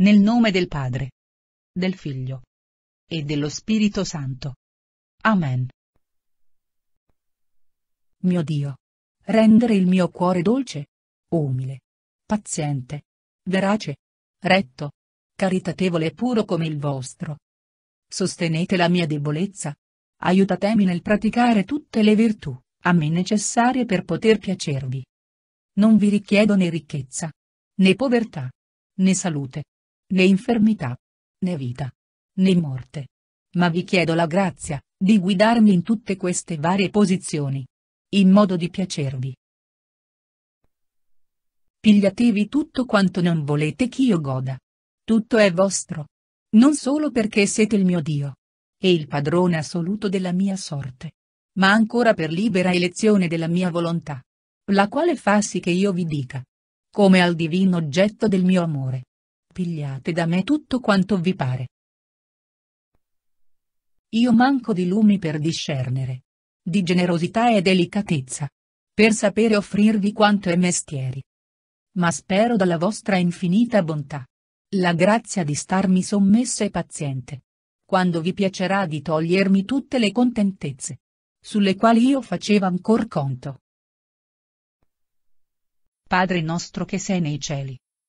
Nel nome del Padre, del Figlio e dello Spirito Santo. Amen. Mio Dio, rendere il mio cuore dolce, umile, paziente, verace, retto, caritatevole e puro come il vostro. Sostenete la mia debolezza. Aiutatemi nel praticare tutte le virtù, a me necessarie per poter piacervi. Non vi richiedo né ricchezza, né povertà, né salute, né infermità, né vita, né morte. Ma vi chiedo la grazia, di guidarmi in tutte queste varie posizioni. In modo di piacervi. Pigliatevi tutto quanto non volete che io goda. Tutto è vostro. Non solo perché siete il mio Dio. E il padrone assoluto della mia sorte. Ma ancora per libera elezione della mia volontà. La quale fa sì che io vi dica. Come al divino oggetto del mio amore pigliate da me tutto quanto vi pare. Io manco di lumi per discernere. Di generosità e delicatezza. Per sapere offrirvi quanto è mestieri. Ma spero dalla vostra infinita bontà. La grazia di starmi sommessa e paziente. Quando vi piacerà di togliermi tutte le contentezze. Sulle quali io facevo ancor conto. Padre nostro che sei nei cieli